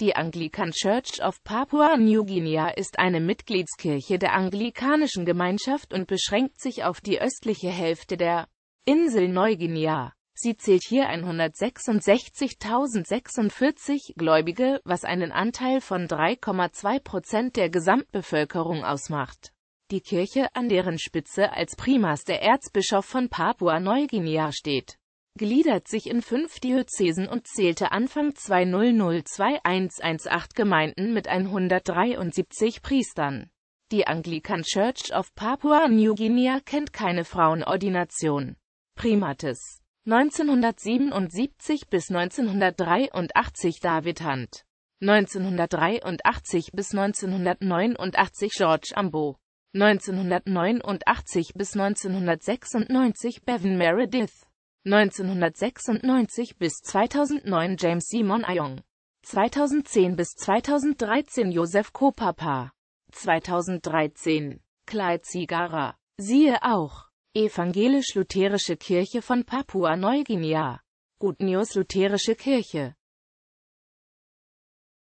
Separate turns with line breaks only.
Die Anglican Church of Papua New Guinea ist eine Mitgliedskirche der anglikanischen Gemeinschaft und beschränkt sich auf die östliche Hälfte der Insel Neuguinea. Sie zählt hier 166.046 Gläubige, was einen Anteil von 3,2 Prozent der Gesamtbevölkerung ausmacht. Die Kirche, an deren Spitze als Primas der Erzbischof von Papua-Neuguinea steht, gliedert sich in fünf Diözesen und zählte Anfang 2002-118 Gemeinden mit 173 Priestern. Die Anglican Church of Papua New Guinea kennt keine Frauenordination. Primates 1977 bis 1983 David Hunt 1983 bis 1989 George Ambo 1989 bis 1996 Bevan Meredith 1996 bis 2009 James Simon Ayong, 2010 bis 2013 Josef Kopapa, 2013 Clyde Zigara, siehe auch Evangelisch-Lutherische Kirche von Papua-Neuguinea Gut News Lutherische Kirche